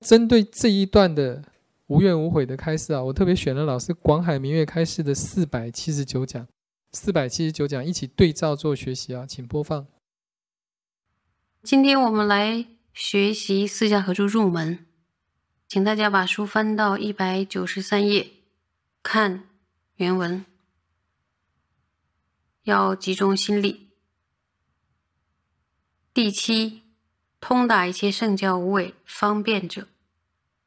针对这一段的无怨无悔的开示啊，我特别选了老师广海明月开示的四百七十九讲，四百七十九讲一起对照做学习啊，请播放。今天我们来学习四下合作入门，请大家把书翻到一百九十三页，看原文，要集中心力。第七。通达一切圣教无为方便者，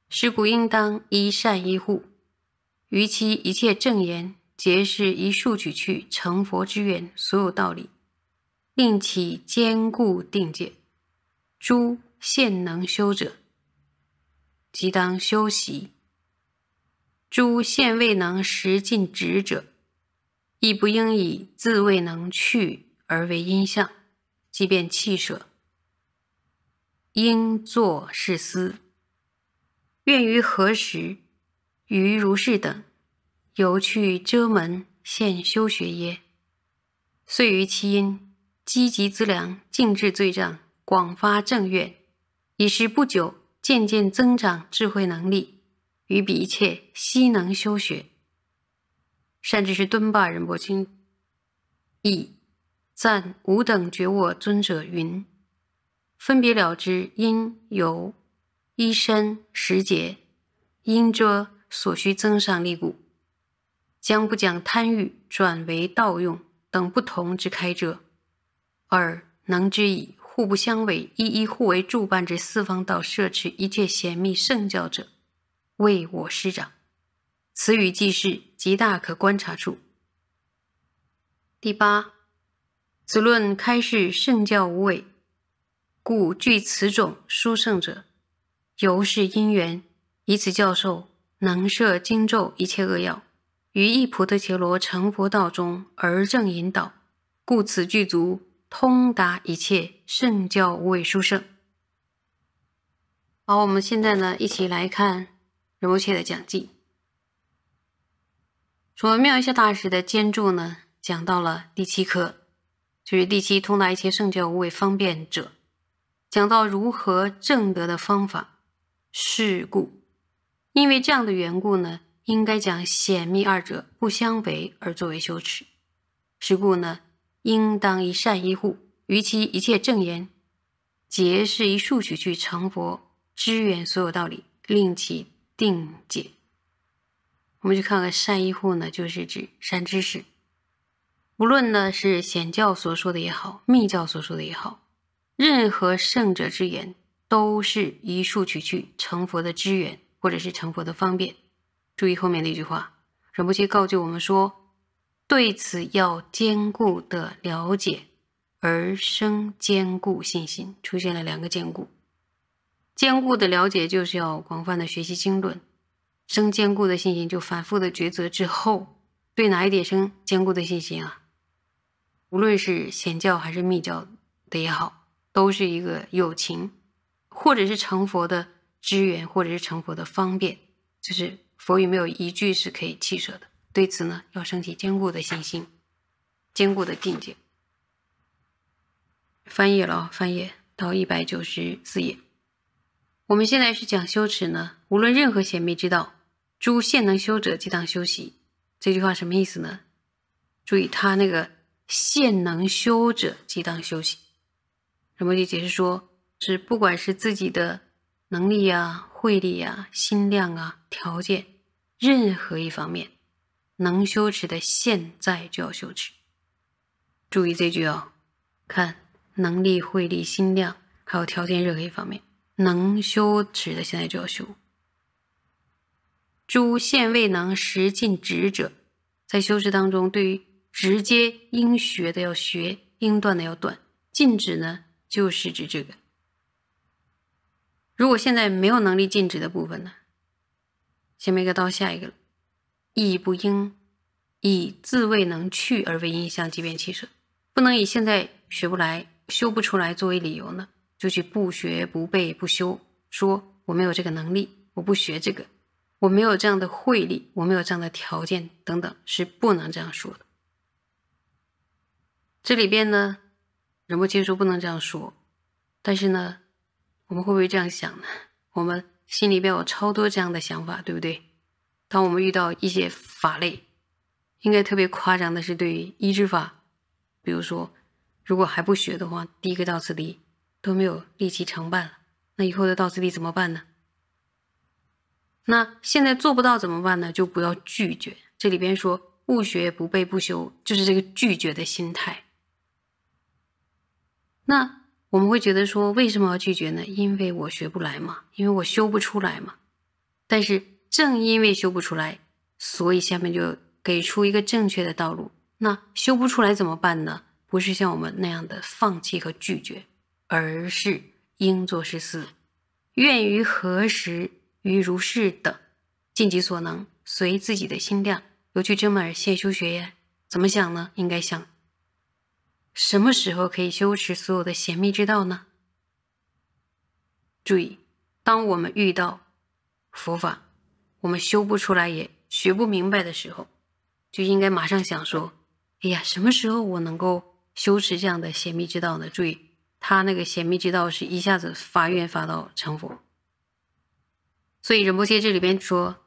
是故应当依善依护，于其一切正言，皆是一数举去成佛之缘所有道理，令其坚固定界。诸现能修者，即当修习；诸现未能实尽止者，亦不应以自未能去而为因相，即便弃舍。应作是思，愿于何时于如是等，由去遮门现修学耶？遂于其因积极资粮，尽治罪障，广发正愿，以是不久，渐渐增长智慧能力，于彼一切悉能修学。善知识敦罢仁波卿以赞吾等觉我尊者云。分别了知，因由依身时节，因着所需增上力故，将不将贪欲转为盗用等不同之开者，而能之以互不相违，一一互为助伴之四方道摄持一切显密圣教者，为我师长。此语即是极大可观察处。第八，此论开示圣教无伪。故具此种殊胜者，由是因缘，以此教授能摄经咒一切恶药，于一菩提伽罗成佛道中而正引导。故此具足通达一切圣教无畏殊胜。好，我们现在呢一起来看仁波切的讲记。说妙妙下大师的兼注呢讲到了第七课，就是第七通达一切圣教无畏方便者。讲到如何正得的方法，是故，因为这样的缘故呢，应该讲显密二者不相违而作为修持，是故呢，应当一善一护，于其一切正言，皆是以数取去成佛，支援所有道理，令其定解。我们去看看善一护呢，就是指善知识，无论呢是显教所说的也好，密教所说的也好。任何圣者之言，都是一数取去成佛的支援，或者是成佛的方便。注意后面那句话，仁波切告诫我们说，对此要坚固的了解，而生坚固信心。出现了两个坚固，坚固的了解就是要广泛的学习经论，生坚固的信心就反复的抉择之后，对哪一点生坚固的信心啊？无论是显教还是密教的也好。都是一个友情，或者是成佛的支援，或者是成佛的方便，就是佛语没有一句是可以弃舍的。对此呢，要升起坚固的信心、坚固的境界。翻页了，翻页到一百九十四页。我们现在是讲修持呢，无论任何显密之道，诸现能修者即当修习。这句话什么意思呢？注意他那个现能修者即当修习。什么就解释说，是不管是自己的能力啊、慧力啊、心量啊、条件，任何一方面能修持的，现在就要修持。注意这句哦，看能力、慧力、心量，还有条件任何一方面能修持的，现在就要修。诸现未能实尽止者，在修持当中，对于直接应学的要学，应断的要断，禁止呢？就是指这个。如果现在没有能力禁止的部分呢，下面一个到下一个，了，亦不应以自未能去而为因向即便其舍，不能以现在学不来、修不出来作为理由呢，就去不学、不背、不修，说我没有这个能力，我不学这个，我没有这样的慧力，我没有这样的条件等等，是不能这样说的。这里边呢。人不接受不能这样说，但是呢，我们会不会这样想呢？我们心里边有超多这样的想法，对不对？当我们遇到一些法类，应该特别夸张的是，对于医治法，比如说，如果还不学的话，第一个到此地都没有力气承办了，那以后的到此地怎么办呢？那现在做不到怎么办呢？就不要拒绝。这里边说，勿学不背不修，就是这个拒绝的心态。那我们会觉得说，为什么要拒绝呢？因为我学不来嘛，因为我修不出来嘛。但是正因为修不出来，所以下面就给出一个正确的道路。那修不出来怎么办呢？不是像我们那样的放弃和拒绝，而是应作是思，愿于何时于如是等，尽己所能，随自己的心量，有去真门而现修学也。怎么想呢？应该想。什么时候可以修持所有的显密之道呢？注意，当我们遇到佛法，我们修不出来也学不明白的时候，就应该马上想说：“哎呀，什么时候我能够修持这样的显密之道呢？”注意，他那个显密之道是一下子发愿发到成佛。所以，仁波切这里边说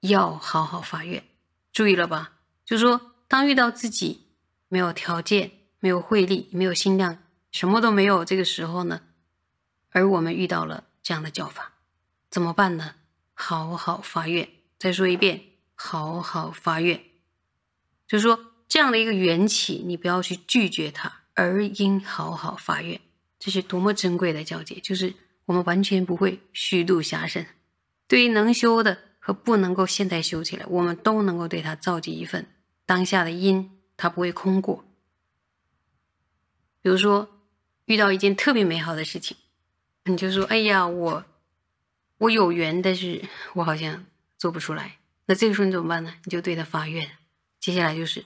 要好好发愿。注意了吧？就是说，当遇到自己没有条件。没有慧力，没有心量，什么都没有。这个时候呢，而我们遇到了这样的教法，怎么办呢？好好发愿。再说一遍，好好发愿。就是说，这样的一个缘起，你不要去拒绝它，而应好好发愿。这是多么珍贵的教接，就是我们完全不会虚度暇生。对于能修的和不能够现在修起来，我们都能够对它造集一份当下的因，它不会空过。比如说，遇到一件特别美好的事情，你就说：“哎呀，我，我有缘，但是我好像做不出来。”那这个时候你怎么办呢？你就对他发愿。接下来就是，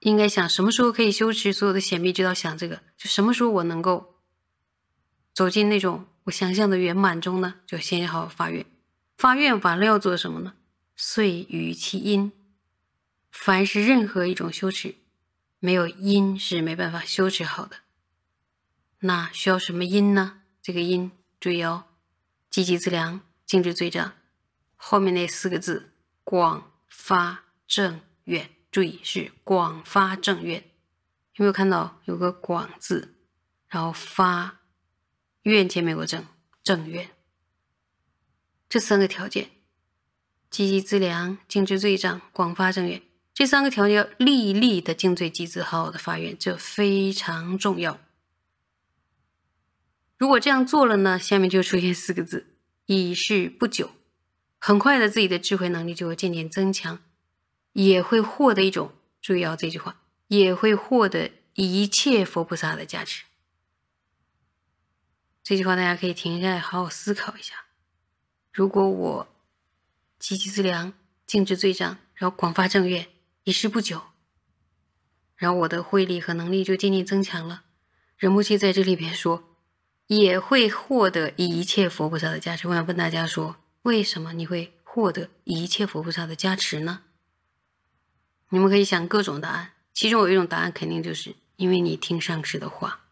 应该想什么时候可以修持所有的显密？之道想这个，就什么时候我能够走进那种我想象的圆满中呢？就先好好发愿。发愿完了要做什么呢？遂与其因，凡是任何一种修持。没有因是没办法修持好的，那需要什么因呢？这个因，注意哦，积极自量，静止罪障，后面那四个字广发正愿，注意是广发正愿，有没有看到有个广字，然后发愿前面有个正正愿，这三个条件，积极自量、静止罪障，广发正愿。这三个条件利立的净罪机子好的发愿，这非常重要。如果这样做了呢，下面就出现四个字：以是不久，很快的自己的智慧能力就会渐渐增强，也会获得一种注意。哦，这句话，也会获得一切佛菩萨的价值。这句话大家可以停下来好好思考一下。如果我积极资粮，净治罪障，然后广发正愿。一事不久，然后我的慧力和能力就渐渐增强了。仁波切在这里边说，也会获得一切佛菩萨的加持。我想问大家说，为什么你会获得一切佛菩萨的加持呢？你们可以想各种答案，其中有一种答案肯定就是因为你听上师的话。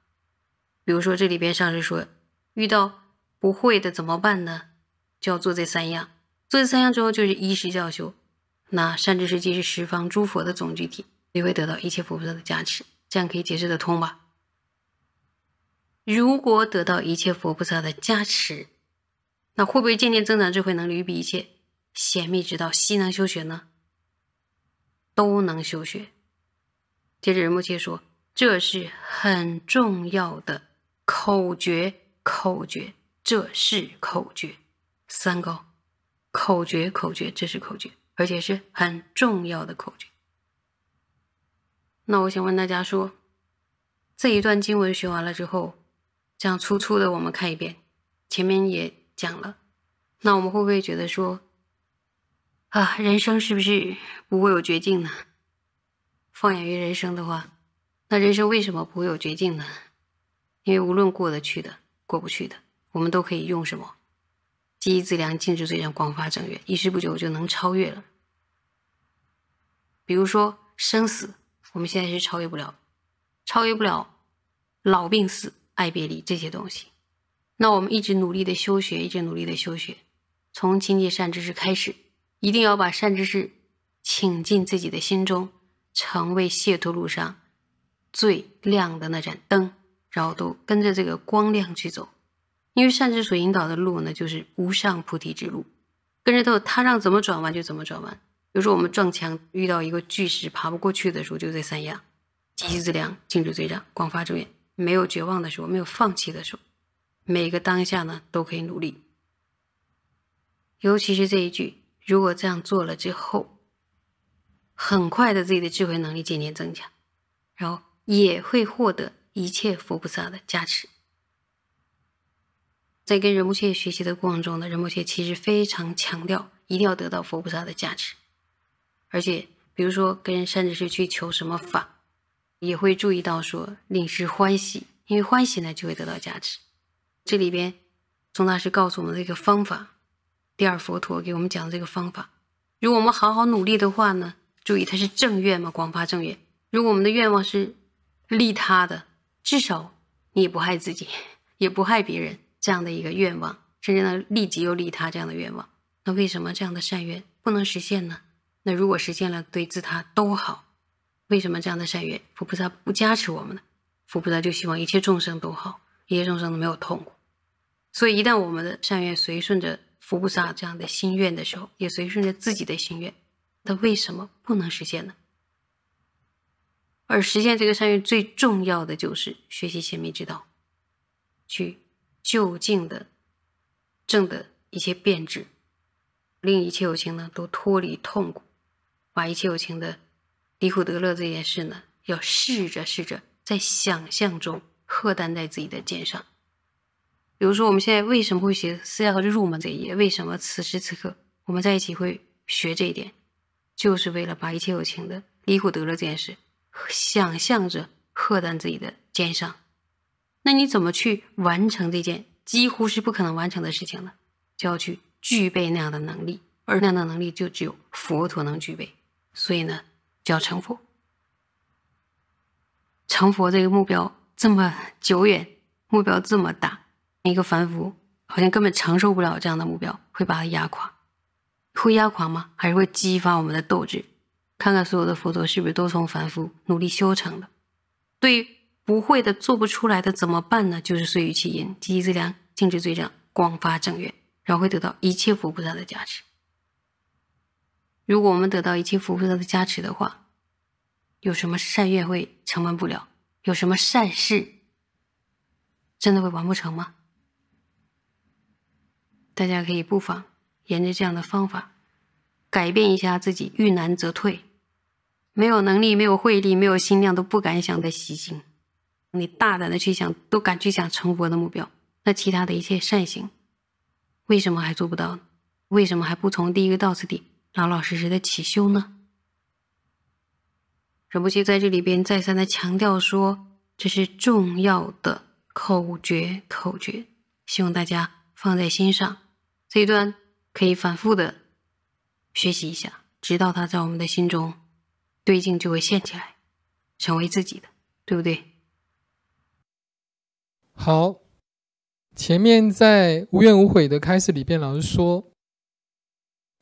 比如说这里边上师说，遇到不会的怎么办呢？就要做这三样，做这三样之后就是依食教修。那善知识即是十方诸佛的总具体，你会得到一切佛菩萨的加持，这样可以解释得通吧？如果得到一切佛菩萨的加持，那会不会渐渐增长智慧能力，比一切显密之道悉能修学呢？都能修学。接着仁波切说：“这是很重要的口诀，口诀，这是口诀，三高，口诀，口诀，这是口诀。”而且是很重要的口诀。那我想问大家说，这一段经文学完了之后，这样粗粗的我们看一遍，前面也讲了，那我们会不会觉得说，啊，人生是不是不会有绝境呢？放眼于人生的话，那人生为什么不会有绝境呢？因为无论过得去的、过不去的，我们都可以用什么？第一自粮、尽知罪上光发正缘。一时不久，就能超越了。比如说生死，我们现在是超越不了，超越不了老病死、爱别离这些东西。那我们一直努力的修学，一直努力的修学，从亲近善知识开始，一定要把善知识请进自己的心中，成为解脱路上最亮的那盏灯，然后都跟着这个光亮去走。因为善知识所引导的路呢，就是无上菩提之路，跟着他，他让怎么转弯就怎么转弯。比如说我们撞墙遇到一个巨石爬不过去的时候，就这三样：积极自量、静止罪障、广发祝愿。没有绝望的时候，没有放弃的时候，每个当下呢都可以努力。尤其是这一句：如果这样做了之后，很快的自己的智慧能力渐渐增强，然后也会获得一切佛菩萨的加持。在跟仁波切学习的过程中呢，仁波切其实非常强调一定要得到佛菩萨的价值，而且比如说跟善知识去求什么法，也会注意到说令是欢喜，因为欢喜呢就会得到价值。这里边宗大师告诉我们的一个方法，第二佛陀给我们讲的这个方法，如果我们好好努力的话呢，注意它是正愿嘛，广发正愿。如果我们的愿望是利他的，至少你也不害自己，也不害别人。这样的一个愿望，甚至呢利己又利他这样的愿望，那为什么这样的善愿不能实现呢？那如果实现了对自他都好，为什么这样的善愿佛菩萨不加持我们呢？佛菩萨就希望一切众生都好，一切众生都没有痛苦。所以一旦我们的善愿随顺着佛菩萨这样的心愿的时候，也随顺着自己的心愿，那为什么不能实现呢？而实现这个善愿最重要的就是学习显密之道，去。究竟的正的一些变质，令一切有情呢都脱离痛苦，把一切有情的离苦得乐这件事呢，要试着试着在想象中荷担在自己的肩上。比如说，我们现在为什么会学《四加和》入门这一页？为什么此时此刻我们在一起会学这一点？就是为了把一切有情的离苦得乐这件事，想象着荷担自己的肩上。那你怎么去完成这件几乎是不可能完成的事情呢？就要去具备那样的能力，而那样的能力就只有佛陀能具备。所以呢，就要成佛。成佛这个目标这么久远，目标这么大，一个凡夫好像根本承受不了这样的目标，会把他压垮？会压垮吗？还是会激发我们的斗志？看看所有的佛陀是不是都从凡夫努力修成的？对。于不会的，做不出来的怎么办呢？就是碎语起因，积极资粮，净治罪障，广发正愿，然后会得到一切福菩萨的加持。如果我们得到一切福菩萨的加持的话，有什么善愿会成办不了？有什么善事真的会完不成吗？大家可以不妨沿着这样的方法改变一下自己，遇难则退，没有能力、没有慧力、没有心量，都不敢想的习性。你大胆的去想，都敢去想成佛的目标，那其他的一切善行，为什么还做不到呢？为什么还不从第一个到此第老老实实的起修呢？舍不就在这里边再三的强调说，这是重要的口诀。口诀，希望大家放在心上，这一段可以反复的学习一下，直到它在我们的心中对镜就会现起来，成为自己的，对不对？好，前面在无怨无悔的开始里边，老师说，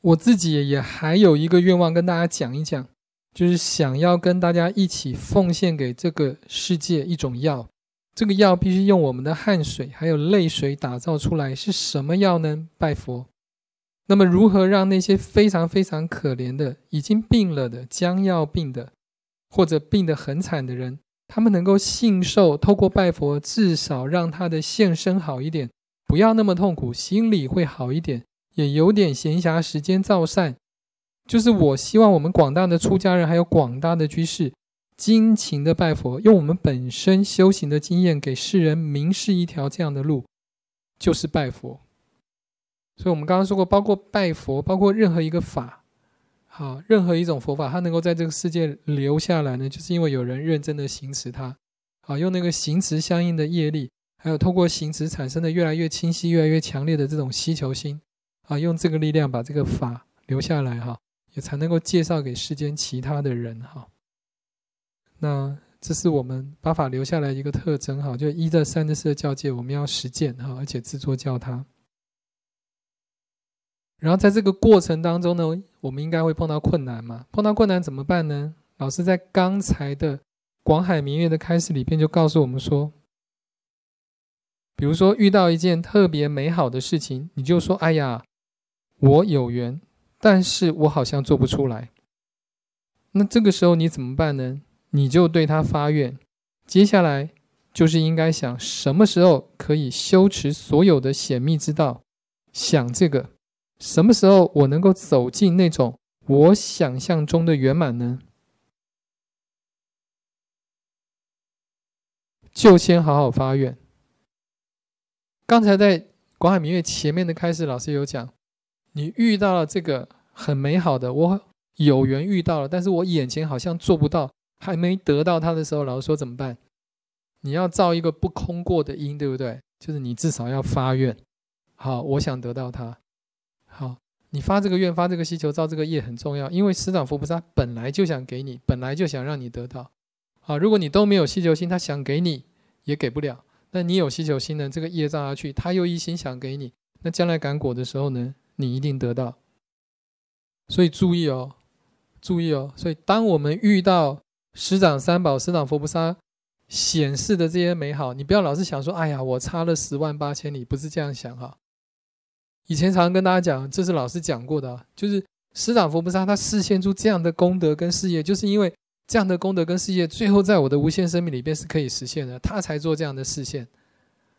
我自己也还有一个愿望跟大家讲一讲，就是想要跟大家一起奉献给这个世界一种药，这个药必须用我们的汗水还有泪水打造出来。是什么药呢？拜佛。那么如何让那些非常非常可怜的、已经病了的、将要病的，或者病得很惨的人？他们能够信受，透过拜佛，至少让他的现身好一点，不要那么痛苦，心里会好一点，也有点闲暇时间造善。就是我希望我们广大的出家人，还有广大的居士，尽情的拜佛，用我们本身修行的经验，给世人明示一条这样的路，就是拜佛。所以，我们刚刚说过，包括拜佛，包括任何一个法。好，任何一种佛法，它能够在这个世界留下来呢，就是因为有人认真的行持它，啊，用那个行持相应的业力，还有通过行持产生的越来越清晰、越来越强烈的这种需求心，啊，用这个力量把这个法留下来，哈，也才能够介绍给世间其他的人，哈。那这是我们把法留下来一个特征，哈，就一在三的四的教戒，我们要实践，哈，而且自作教他。然后在这个过程当中呢，我们应该会碰到困难嘛？碰到困难怎么办呢？老师在刚才的《广海明月》的开始里边就告诉我们说，比如说遇到一件特别美好的事情，你就说：“哎呀，我有缘，但是我好像做不出来。”那这个时候你怎么办呢？你就对他发愿。接下来就是应该想什么时候可以修持所有的显密之道，想这个。什么时候我能够走进那种我想象中的圆满呢？就先好好发愿。刚才在广海明月前面的开始，老师有讲，你遇到了这个很美好的，我有缘遇到了，但是我眼前好像做不到，还没得到它的时候，老师说怎么办？你要造一个不空过的因，对不对？就是你至少要发愿，好，我想得到它。好，你发这个愿，发这个需求，造这个业很重要，因为师长佛菩萨本来就想给你，本来就想让你得到。啊，如果你都没有需求心，他想给你也给不了。那你有需求心呢，这个业造下去，他又一心想给你，那将来感果的时候呢，你一定得到。所以注意哦，注意哦。所以当我们遇到十长三宝、十长佛菩萨显示的这些美好，你不要老是想说，哎呀，我差了十万八千里，不是这样想哈。以前常常跟大家讲，这是老师讲过的，啊，就是释迦佛菩萨他示现出这样的功德跟事业，就是因为这样的功德跟事业，最后在我的无限生命里边是可以实现的，他才做这样的示现。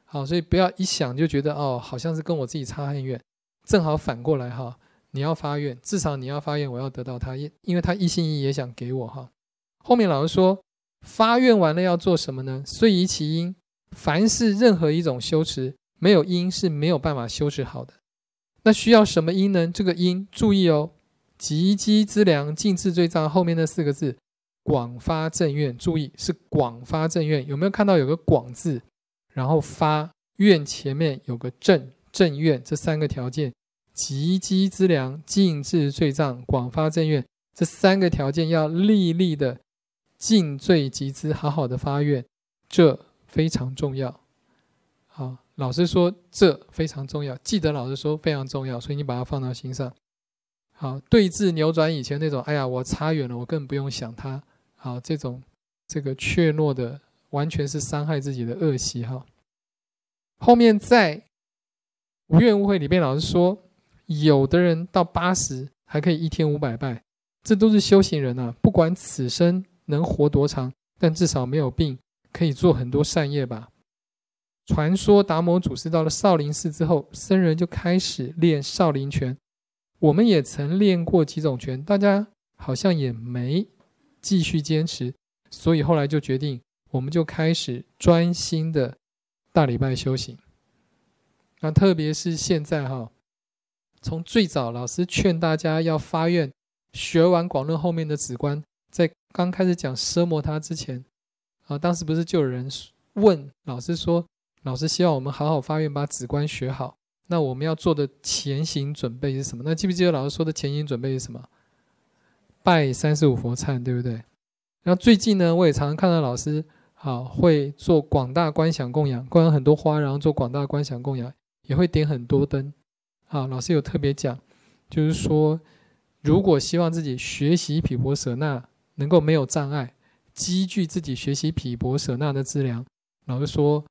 好，所以不要一想就觉得哦，好像是跟我自己差很远。正好反过来哈，你要发愿，至少你要发愿，我要得到他，因因为他一心一意也想给我哈。后面老师说，发愿完了要做什么呢？虽疑其因，凡是任何一种修持，没有因是没有办法修持好的。那需要什么因呢？这个因，注意哦，集资之粮，尽治罪障，后面那四个字，广发正愿。注意是广发正愿，有没有看到有个广字？然后发愿前面有个正，正愿这三个条件，集资之粮，尽治罪障，广发正愿这三个条件要立立的尽罪集资，好好的发愿，这非常重要，好。老师说这非常重要，记得老师说非常重要，所以你把它放到心上。好，对峙扭转以前那种，哎呀，我差远了，我更不用想他。好，这种这个怯懦的，完全是伤害自己的恶习哈。后面在无怨无悔里面，老师说，有的人到八十还可以一天五百拜，这都是修行人呐。不管此生能活多长，但至少没有病，可以做很多善业吧。传说达摩祖师到了少林寺之后，僧人就开始练少林拳。我们也曾练过几种拳，大家好像也没继续坚持，所以后来就决定，我们就开始专心的大礼拜修行。那特别是现在哈，从最早老师劝大家要发愿，学完广论后面的止观，在刚开始讲奢摩他之前，啊，当时不是就有人问老师说？老师希望我们好好发愿，把止观学好。那我们要做的前行准备是什么？那记不记得老师说的前行准备是什么？拜三十五佛忏，对不对？然后最近呢，我也常常看到老师好会做广大观想供养，供养很多花，然后做广大观想供养，也会点很多灯。啊，老师有特别讲，就是说，如果希望自己学习毗婆舍那能够没有障碍，积聚自己学习毗婆舍那的资粮，老师说。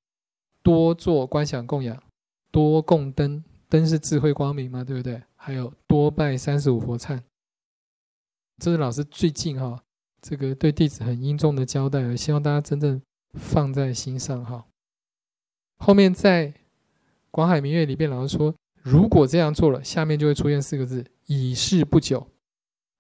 多做观想供养，多供灯，灯是智慧光明嘛，对不对？还有多拜三十五佛忏，这是老师最近哈，这个对弟子很殷重的交代希望大家真正放在心上哈。后面在《广海明月》里边，老师说，如果这样做了，下面就会出现四个字：已逝不久。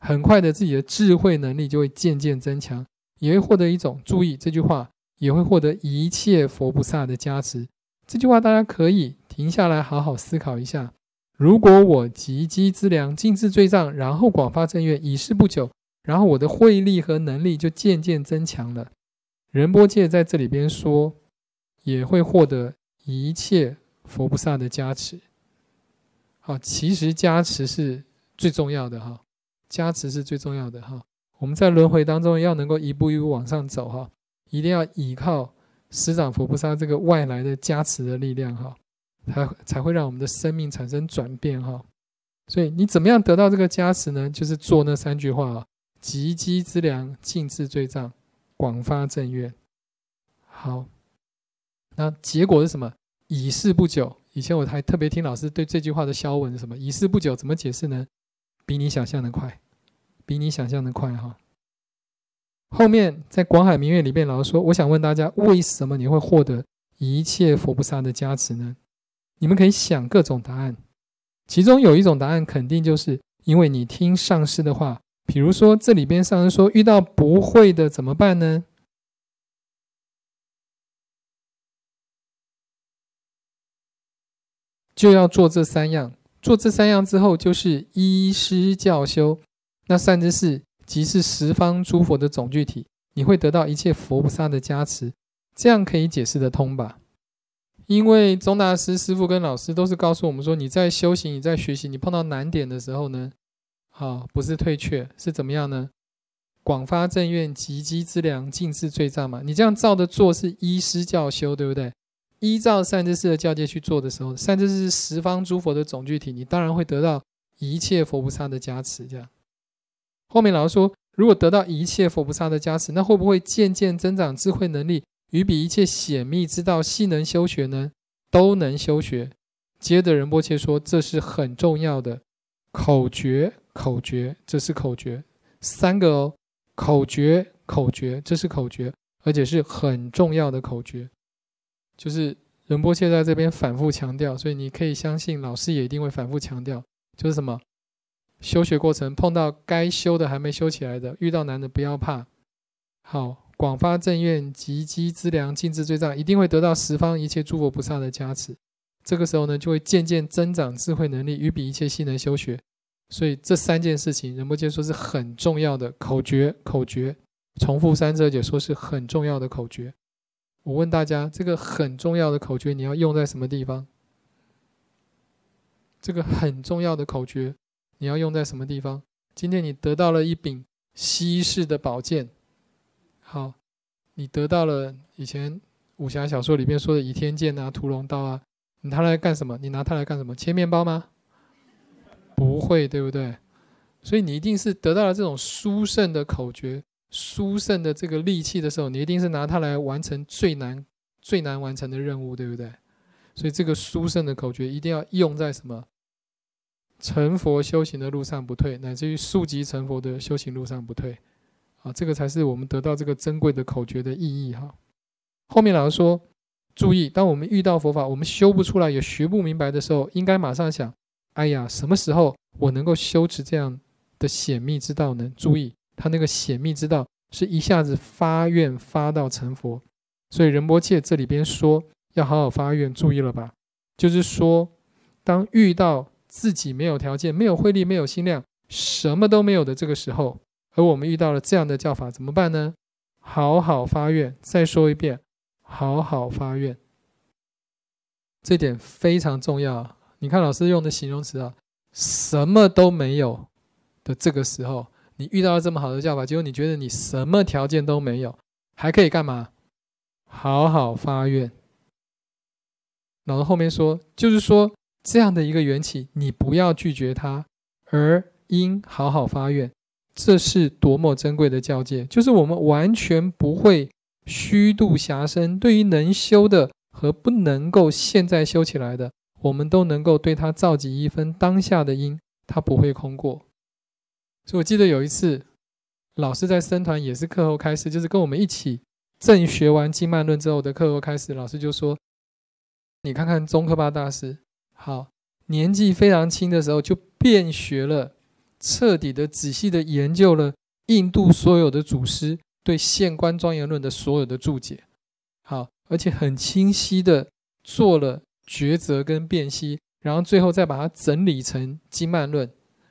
很快的，自己的智慧能力就会渐渐增强，也会获得一种注意。这句话。也会获得一切佛菩萨的加持。这句话大家可以停下来好好思考一下。如果我积积资粮、尽自罪障，然后广发正愿，已是不久，然后我的慧力和能力就渐渐增强了。仁波切在这里边说，也会获得一切佛菩萨的加持。好，其实加持是最重要的哈，加持是最重要的哈。我们在轮回当中要能够一步一步往上走哈。一定要依靠十掌佛菩萨这个外来的加持的力量哈，才才会让我们的生命产生转变哈。所以你怎么样得到这个加持呢？就是做那三句话啊：积积之粮，进治罪障，广发正愿。好，那结果是什么？已逝不久。以前我还特别听老师对这句话的消文是什么？已逝不久怎么解释呢？比你想象的快，比你想象的快哈。后面在《广海明月》里面，老师说：“我想问大家，为什么你会获得一切佛菩萨的加持呢？你们可以想各种答案。其中有一种答案，肯定就是因为你听上师的话。比如说，这里边上师说，遇到不会的怎么办呢？就要做这三样。做这三样之后，就是依师教修。那善知识。”即是十方诸佛的总具体，你会得到一切佛菩萨的加持，这样可以解释得通吧？因为宗大师师父跟老师都是告诉我们说，你在修行，你在学习，你碰到难点的时候呢，好，不是退却，是怎么样呢？广发正愿，积积之粮，尽是罪障嘛。你这样照着做是依师教修，对不对？依照善知识的教界去做的时候，善知识是十方诸佛的总具体，你当然会得到一切佛菩萨的加持，这样。后面老师说，如果得到一切佛菩萨的加持，那会不会渐渐增长智慧能力，与比一切显密之道悉能修学呢？都能修学。接着仁波切说，这是很重要的口诀，口诀，这是口诀，三个哦，口诀，口诀，这是口诀，而且是很重要的口诀。就是仁波切在这边反复强调，所以你可以相信老师也一定会反复强调，就是什么？修学过程碰到该修的还没修起来的，遇到难的不要怕。好，广发正愿，积积资粮，尽智追藏，一定会得到十方一切诸佛菩萨的加持。这个时候呢，就会渐渐增长智慧能力，与比一切性能修学。所以这三件事情，仁波切说是很重要的口诀。口诀重复三者解说是很重要的口诀。我问大家，这个很重要的口诀你要用在什么地方？这个很重要的口诀。你要用在什么地方？今天你得到了一柄稀世的宝剑，好，你得到了以前武侠小说里面说的倚天剑啊、屠龙刀啊，你拿来干什么？你拿它来干什么？切面包吗？不会，对不对？所以你一定是得到了这种殊胜的口诀、殊胜的这个利器的时候，你一定是拿它来完成最难、最难完成的任务，对不对？所以这个殊胜的口诀一定要用在什么？成佛修行的路上不退，乃至于速疾成佛的修行路上不退，啊，这个才是我们得到这个珍贵的口诀的意义哈。后面老师说，注意，当我们遇到佛法，我们修不出来也学不明白的时候，应该马上想，哎呀，什么时候我能够修持这样的显密之道呢？注意，他那个显密之道是一下子发愿发到成佛，所以仁波切这里边说要好好发愿，注意了吧？就是说，当遇到。自己没有条件，没有慧力，没有心量，什么都没有的这个时候，而我们遇到了这样的教法，怎么办呢？好好发愿。再说一遍，好好发愿，这点非常重要。你看老师用的形容词啊，什么都没有的这个时候，你遇到了这么好的教法，结果你觉得你什么条件都没有，还可以干嘛？好好发愿。老师后面说，就是说。这样的一个缘起，你不要拒绝它，而应好好发愿。这是多么珍贵的交界，就是我们完全不会虚度暇生。对于能修的和不能够现在修起来的，我们都能够对它造集一分当下的因，它不会空过。所以，我记得有一次，老师在僧团也是课后开始，就是跟我们一起正学完《经脉论》之后的课后开始，老师就说：“你看看宗喀巴大师。”好，年纪非常轻的时候就遍学了，彻底的、仔细的研究了印度所有的祖师对《县官庄严论》的所有的注解，好，而且很清晰的做了抉择跟辨析，然后最后再把它整理成《经曼论》。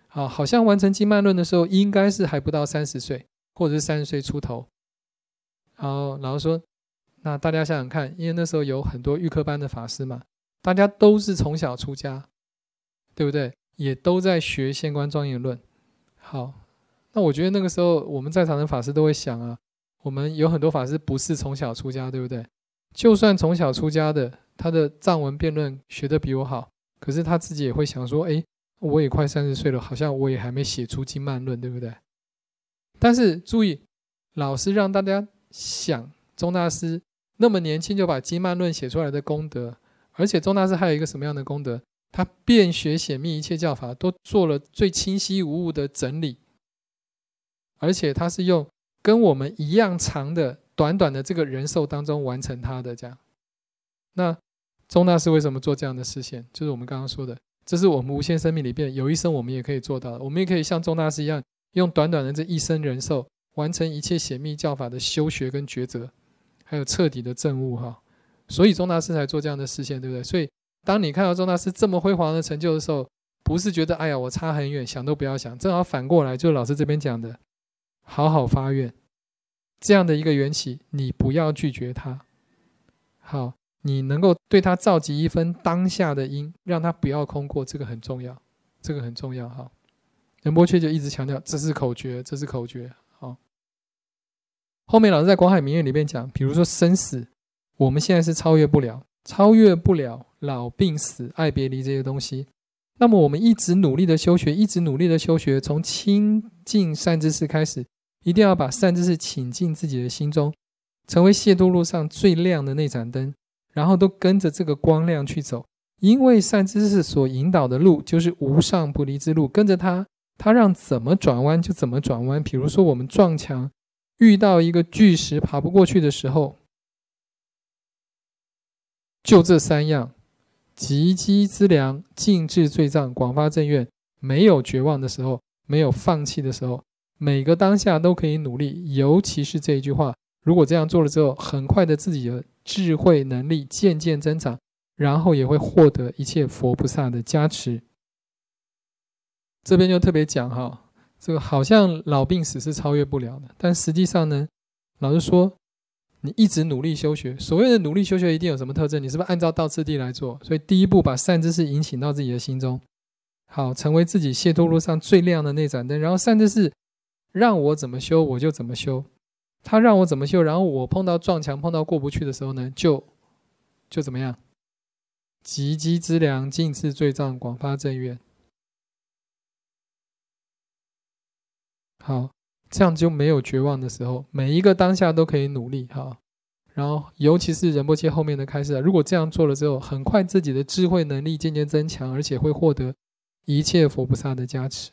好，好像完成《经曼论》的时候，应该是还不到三十岁，或者是三十岁出头。然后，然后说，那大家想想看，因为那时候有很多预科班的法师嘛。大家都是从小出家，对不对？也都在学《现观庄严论》。好，那我觉得那个时候我们在场的法师都会想啊，我们有很多法师不是从小出家，对不对？就算从小出家的，他的藏文辩论学的比我好，可是他自己也会想说：，哎，我也快三十岁了，好像我也还没写出《经曼论》，对不对？但是注意，老师让大家想，宗大师那么年轻就把《经曼论》写出来的功德。而且宗大师还有一个什么样的功德？他遍学显密一切教法，都做了最清晰无误的整理。而且他是用跟我们一样长的短短的这个人寿当中完成他的这样。那宗大师为什么做这样的事情？就是我们刚刚说的，这是我们无限生命里边有一生，我们也可以做到的。我们也可以像宗大师一样，用短短的这一生人寿，完成一切显密教法的修学跟抉择，还有彻底的证悟，哈。所以钟大师才做这样的事业，对不对？所以当你看到钟大师这么辉煌的成就的时候，不是觉得哎呀我差很远，想都不要想。正好反过来，就是老师这边讲的，好好发愿，这样的一个缘起，你不要拒绝它。好，你能够对他召集一分当下的因，让他不要空过，这个很重要，这个很重要哈。任波却就一直强调，这是口诀，这是口诀。好，后面老师在广海明月里面讲，比如说生死。我们现在是超越不了，超越不了老病死、爱别离这些东西。那么，我们一直努力的修学，一直努力的修学，从亲近善知识开始，一定要把善知识请进自己的心中，成为解脱路上最亮的那盏灯，然后都跟着这个光亮去走。因为善知识所引导的路就是无上不离之路，跟着它，它让怎么转弯就怎么转弯。比如说，我们撞墙，遇到一个巨石爬不过去的时候。就这三样：积积资粮、尽治罪障、广发正愿。没有绝望的时候，没有放弃的时候，每个当下都可以努力。尤其是这一句话，如果这样做了之后，很快的自己的智慧能力渐渐增长，然后也会获得一切佛菩萨的加持。这边就特别讲哈，这个好像老病死是超越不了的，但实际上呢，老实说。你一直努力修学，所谓的努力修学一定有什么特征？你是不是按照倒次第来做？所以第一步把善知识引请到自己的心中，好，成为自己解脱路上最亮的那盏灯。然后善知识让我怎么修，我就怎么修。他让我怎么修，然后我碰到撞墙、碰到过不去的时候呢，就就怎么样？吉吉之良，尽次罪障，广发正愿。好。这样就没有绝望的时候，每一个当下都可以努力哈。然后，尤其是仁波切后面的开始，如果这样做了之后，很快自己的智慧能力渐渐增强，而且会获得一切佛菩萨的加持。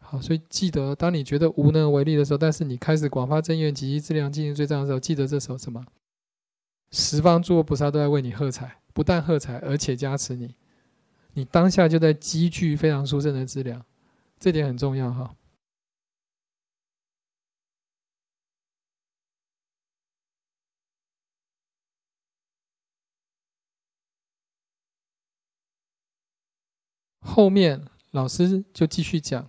好，所以记得，当你觉得无能为力的时候，但是你开始广发正愿、及集资量进行追账的时候，记得这时候什么？十方诸佛菩萨都在为你喝彩，不但喝彩，而且加持你。你当下就在积聚非常殊胜的资粮，这点很重要哈。后面老师就继续讲，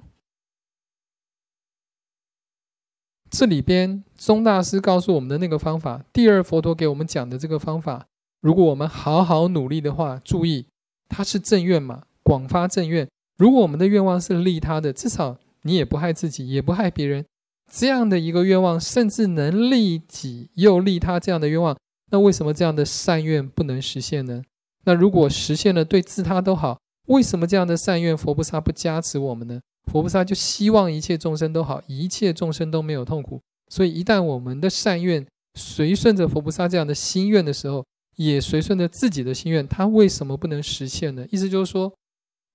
这里边宗大师告诉我们的那个方法，第二佛陀给我们讲的这个方法，如果我们好好努力的话，注意它是正愿嘛，广发正愿。如果我们的愿望是利他的，至少你也不害自己，也不害别人，这样的一个愿望，甚至能利己又利他这样的愿望，那为什么这样的善愿不能实现呢？那如果实现了，对自他都好。为什么这样的善愿佛菩萨不加持我们呢？佛菩萨就希望一切众生都好，一切众生都没有痛苦。所以一旦我们的善愿随顺着佛菩萨这样的心愿的时候，也随顺着自己的心愿，它为什么不能实现呢？意思就是说，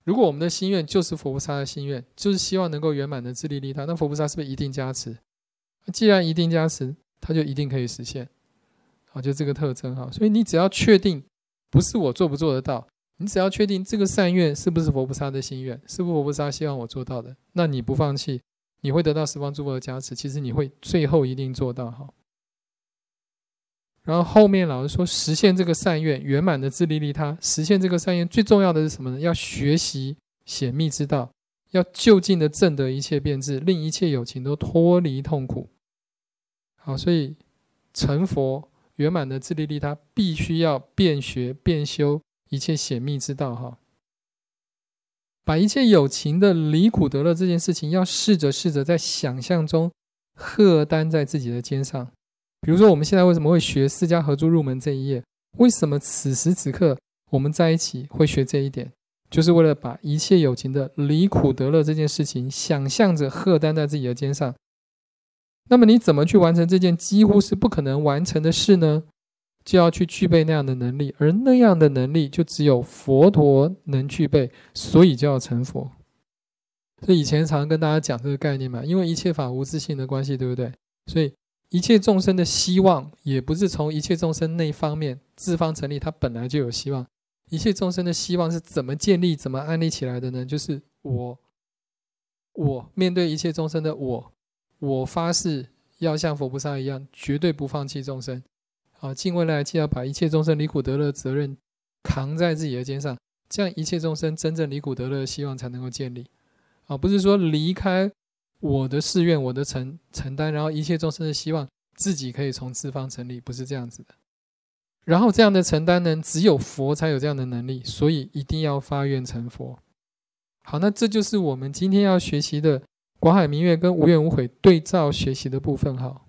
如果我们的心愿就是佛菩萨的心愿，就是希望能够圆满的自利利他，那佛菩萨是不是一定加持？既然一定加持，它就一定可以实现。好，就这个特征哈。所以你只要确定，不是我做不做得到。你只要确定这个善愿是不是佛菩萨的心愿，是不是佛菩萨希望我做到的，那你不放弃，你会得到十方诸佛的加持。其实你会最后一定做到哈。然后后面老师说，实现这个善愿，圆满的自利利他，实现这个善愿最重要的是什么呢？要学习显密之道，要就近的证得一切变质，令一切有情都脱离痛苦。好，所以成佛圆满的自利利他，必须要变学变修。一切显密之道，哈，把一切友情的离苦得乐这件事情，要试着试着在想象中荷担在自己的肩上。比如说，我们现在为什么会学《四家合租入门》这一页？为什么此时此刻我们在一起会学这一点？就是为了把一切友情的离苦得乐这件事情，想象着荷担在自己的肩上。那么，你怎么去完成这件几乎是不可能完成的事呢？就要去具备那样的能力，而那样的能力就只有佛陀能具备，所以就要成佛。这以前常跟大家讲这个概念嘛，因为一切法无自性的关系，对不对？所以一切众生的希望也不是从一切众生那方面自方成立，它本来就有希望。一切众生的希望是怎么建立、怎么安立起来的呢？就是我，我面对一切众生的我，我发誓要像佛菩萨一样，绝对不放弃众生。啊，敬未来既要把一切众生离苦得乐责任扛在自己的肩上，这样一切众生真正离苦得乐的希望才能够建立。啊，不是说离开我的誓愿、我的承承担，然后一切众生的希望自己可以从四方成立，不是这样子的。然后这样的承担呢，只有佛才有这样的能力，所以一定要发愿成佛。好，那这就是我们今天要学习的《广海明月》跟《无怨无悔》对照学习的部分。好。